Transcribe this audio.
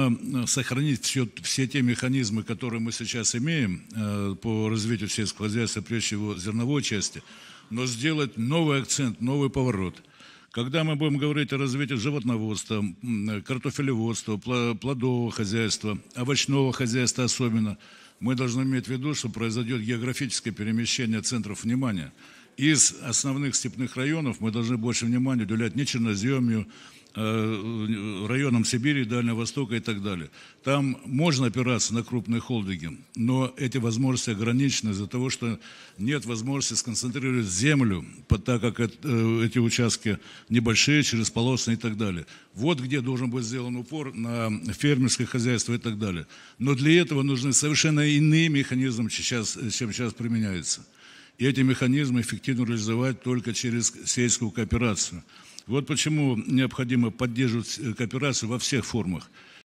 Эм, э, сохранить все, все те механизмы, которые мы сейчас имеем э, по развитию сельского хозяйства, прежде всего зерновой части, но сделать новый акцент, новый поворот. Когда мы будем говорить о развитии животноводства, э, картофелеводства, плодового хозяйства, овощного хозяйства особенно, мы должны иметь в виду, что произойдет географическое перемещение центров внимания. Из основных степных районов мы должны больше внимания уделять не черноземью, регионам Сибири, Дальнего Востока и так далее. Там можно опираться на крупные холдинги, но эти возможности ограничены из-за того, что нет возможности сконцентрировать землю, так как э, эти участки небольшие, через полосные и так далее. Вот где должен быть сделан упор на фермерское хозяйство и так далее. Но для этого нужны совершенно иные механизмы, чем сейчас, чем сейчас применяются. И эти механизмы эффективно реализовать только через сельскую кооперацию – вот почему необходимо поддерживать э, кооперацию во всех формах.